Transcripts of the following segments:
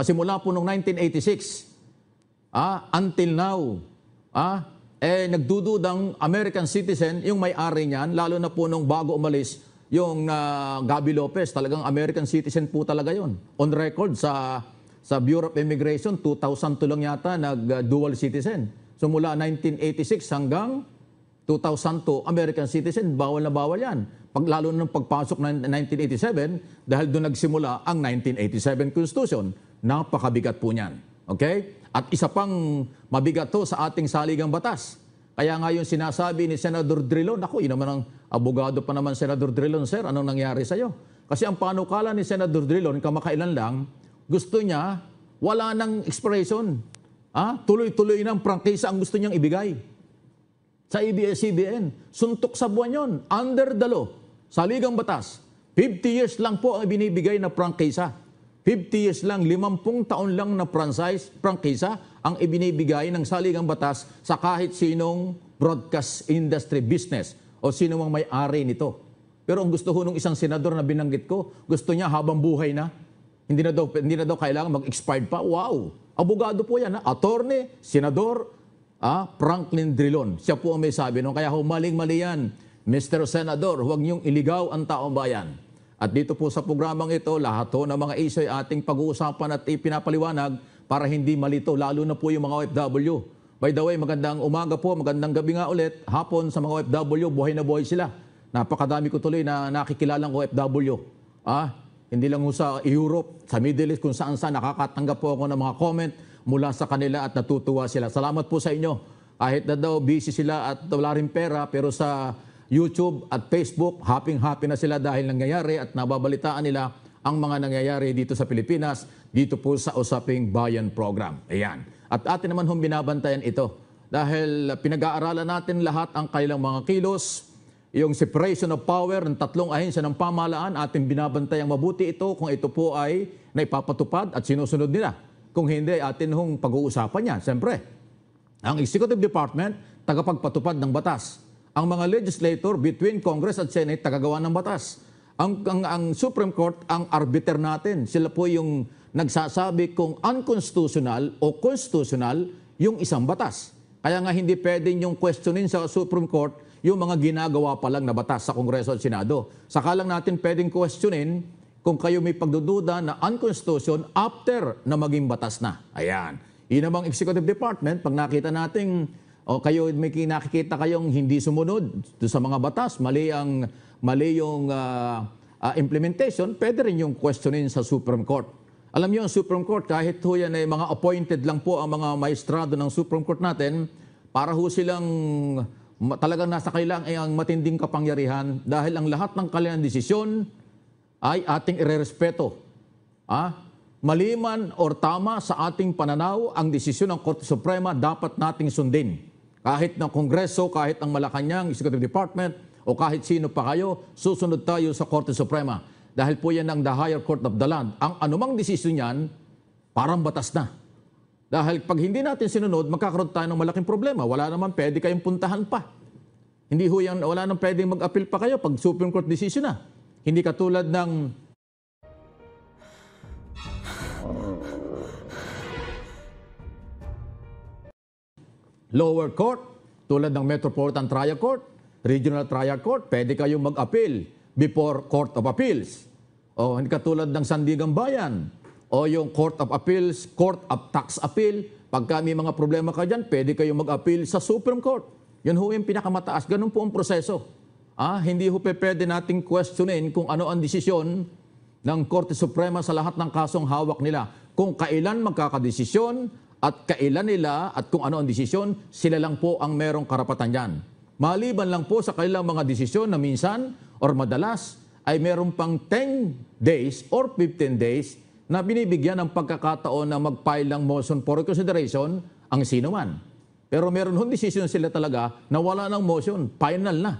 Kasi ah, mula po noong 1986 ah, until now, ah, eh, nagdududang American citizen yung may-ari niyan, lalo na po nung bago umalis yung uh, ah, Gabi Lopez. Talagang American citizen po talaga yon On record sa sa Bureau of Immigration, 2002 lang yata nag-dual ah, citizen. So mula 1986 hanggang 2002, American citizen, bawal na bawal yan. Pag, lalo na pagpasok ng 1987, dahil doon nagsimula ang 1987 Constitution. Napakabigat po niyan. Okay? At isa pang mabigat to sa ating saligang batas. Kaya nga yung sinasabi ni Senador Drilon, ako, yun naman ang abogado pa naman Senador Drilon, sir, anong nangyari sa'yo? Kasi ang panukala ni Senador Drilon, kamakailan lang, gusto niya, wala nang expiration. Ha? tuloy-tuloy ng prangkisa ang gusto niyang ibigay sa ABS-CBN. Suntok sa buwan yon, under the law, saligang batas. 50 years lang po ang binibigay na prangkisa. 50 years lang, 50 taon lang na franchise, prangkisa ang ibinibigay ng saligang batas sa kahit sinong broadcast industry business o sino mang may-ari nito. Pero ang gusto ho nung isang senador na binanggit ko, gusto niya habang buhay na, hindi na daw, hindi na daw kailangan mag-expired pa. Wow! Abogado po yan, ha? attorney, senador, ah, Franklin Drilon. Siya po ang may sabi. No? Kaya humaling mali yan. Mr. Senador, huwag niyong iligaw ang taong bayan. At dito po sa programang ito, lahat ho ng mga isyo ay ating pag-uusapan at ipinapaliwanag para hindi malito, lalo na po yung mga OFW. By the way, magandang umaga po, magandang gabi nga ulit. Hapon sa mga OFW, buhay na buhay sila. Napakadami ko tuloy na nakikilalang OFW. Ah, hindi lang sa Europe, sa Middle East, kung saan saan nakakatanggap po ako ng mga comment mula sa kanila at natutuwa sila. Salamat po sa inyo. Kahit na daw busy sila at wala rin pera, pero sa YouTube at Facebook, happy happy na sila dahil nangyayari at nababalitaan nila ang mga nangyayari dito sa Pilipinas, dito po sa Usaping Bayan Program. Ayan. At atin naman hong binabantayan ito dahil pinag-aaralan natin lahat ang kailang mga kilos, yung separation of power ng tatlong ahensya ng pamahalaan, atin binabantay ang mabuti ito kung ito po ay naipapatupad at sinusunod nila. Kung hindi, atin hong pag-uusapan yan, siyempre. Ang Executive Department, tagapagpatupad ng batas ang mga legislator between Congress at Senate tagagawa ng batas. Ang, ang, ang Supreme Court ang arbiter natin. Sila po yung nagsasabi kung unconstitutional o constitutional yung isang batas. Kaya nga hindi pwedeng yung questionin sa Supreme Court yung mga ginagawa pa lang na batas sa Kongreso at Senado. Saka lang natin pwedeng questionin kung kayo may pagdududa na unconstitution after na maging batas na. Ayan. Yun namang Executive Department, pag nakita nating o kayo may kinakikita kayong hindi sumunod sa mga batas, mali ang mali yung uh, uh, implementation, pwede rin yung questionin sa Supreme Court. Alam niyo ang Supreme Court kahit ho yan ay mga appointed lang po ang mga maestrado ng Supreme Court natin para ho silang talagang nasa kailang ay ang matinding kapangyarihan dahil ang lahat ng kanilang desisyon ay ating irerespeto. Ah? Maliman or tama sa ating pananaw, ang desisyon ng Korte Suprema dapat nating sundin. Kahit ng Kongreso, kahit ng Malacanang Executive Department, o kahit sino pa kayo, susunod tayo sa Korte Suprema. Dahil po yan ang the higher court of the land. Ang anumang desisyon yan, parang batas na. Dahil pag hindi natin sinunod, magkakaroon tayo ng malaking problema. Wala naman pwede kayong puntahan pa. Hindi ho yan, wala nang pwede mag-appeal pa kayo pag Supreme Court decision na. Hindi katulad ng lower court, tulad ng Metropolitan Trial Court, Regional Trial Court, pwede kayong mag-appeal before Court of Appeals. O hindi katulad ng Sandigang Bayan o yung Court of Appeals, Court of Tax Appeal. Pagka may mga problema ka dyan, pwede kayong mag-appeal sa Supreme Court. Yun ho yung pinakamataas. Ganun po ang proseso. Ah, hindi ho pe pwede nating questionin kung ano ang desisyon ng Korte Suprema sa lahat ng kasong hawak nila. Kung kailan magkakadesisyon, at kailan nila at kung ano ang desisyon, sila lang po ang merong karapatan yan. Maliban lang po sa kanilang mga desisyon na minsan or madalas ay meron pang 10 days or 15 days na binibigyan ng pagkakataon na mag-file ng motion for reconsideration ang sino man. Pero meron hong desisyon sila talaga na wala ng motion, final na.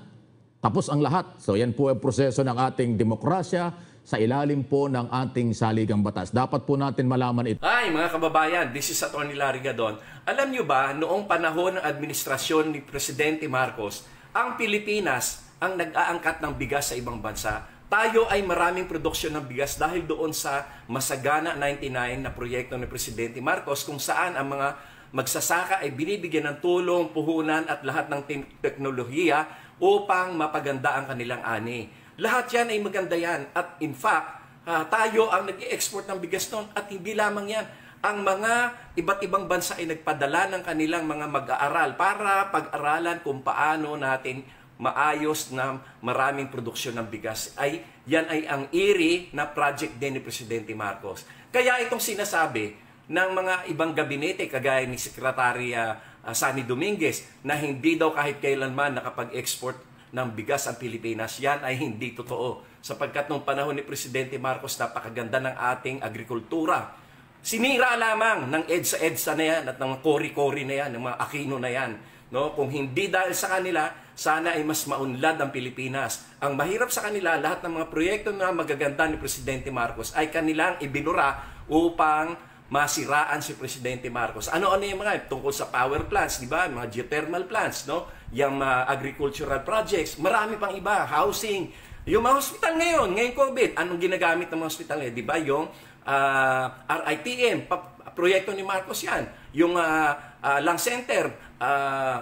Tapos ang lahat. So yan po ang proseso ng ating demokrasya, sa ilalim po ng ating saligang batas. Dapat po natin malaman ito. Ay mga kababayan, this is Atty. Larry Gadon. Alam nyo ba, noong panahon ng administrasyon ni Presidente Marcos, ang Pilipinas ang nag-aangkat ng bigas sa ibang bansa. Tayo ay maraming produksyon ng bigas dahil doon sa Masagana 99 na proyekto ni Presidente Marcos kung saan ang mga magsasaka ay binibigyan ng tulong, puhunan at lahat ng teknolohiya upang mapaganda ang kanilang ani. Lahat yan ay maganda yan. At in fact, uh, tayo ang nag-export ng bigas noon at hindi lamang yan. Ang mga iba't ibang bansa ay nagpadala ng kanilang mga mag-aaral para pag-aralan kung paano natin maayos na maraming produksyon ng bigas. Ay, yan ay ang iri na project din ni Presidente Marcos. Kaya itong sinasabi ng mga ibang gabinete, kagaya ni Sekretary uh, ah, ah, Sunny Dominguez, na hindi daw kahit kailanman nakapag-export ng bigas ang Pilipinas. Yan ay hindi totoo. Sapagkat nung panahon ni Presidente Marcos, napakaganda ng ating agrikultura. Sinira lamang ng EDSA-EDSA na yan at ng kori-kori na yan, ng mga Aquino na yan. No? Kung hindi dahil sa kanila, sana ay mas maunlad ang Pilipinas. Ang mahirap sa kanila, lahat ng mga proyekto na magaganda ni Presidente Marcos ay kanilang ibinura upang masiraan si Presidente Marcos. Ano-ano yung mga tungkol sa power plants, di ba? Mga geothermal plants, no? yung uh, agricultural projects, marami pang iba, housing. Yung mga hospital ngayon, ngayong COVID, anong ginagamit ng mga hospital eh? Di ba? Yung uh, ah, RITM, pa- proyekto ni Marcos yan. Yung uh, uh, lung center, uh,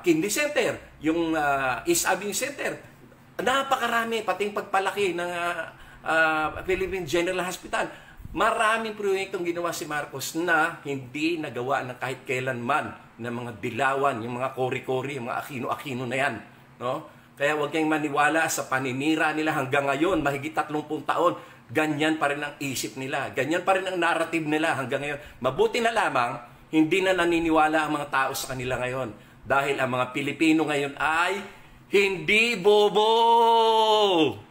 kidney center, yung uh, East Avenue Center. Napakarami, pati pagpalaki ng uh, uh, Philippine General Hospital Maraming proyektong ginawa si Marcos na hindi nagawa ng kahit kailanman ng mga dilawan, yung mga kori-kori, yung mga akino-akino na yan. No? Kaya huwag kayong maniwala sa paninira nila hanggang ngayon, mahigit 30 taon, ganyan pa rin ang isip nila, ganyan pa rin ang narrative nila hanggang ngayon. Mabuti na lamang, hindi na naniniwala ang mga tao sa kanila ngayon. Dahil ang mga Pilipino ngayon ay hindi bobo!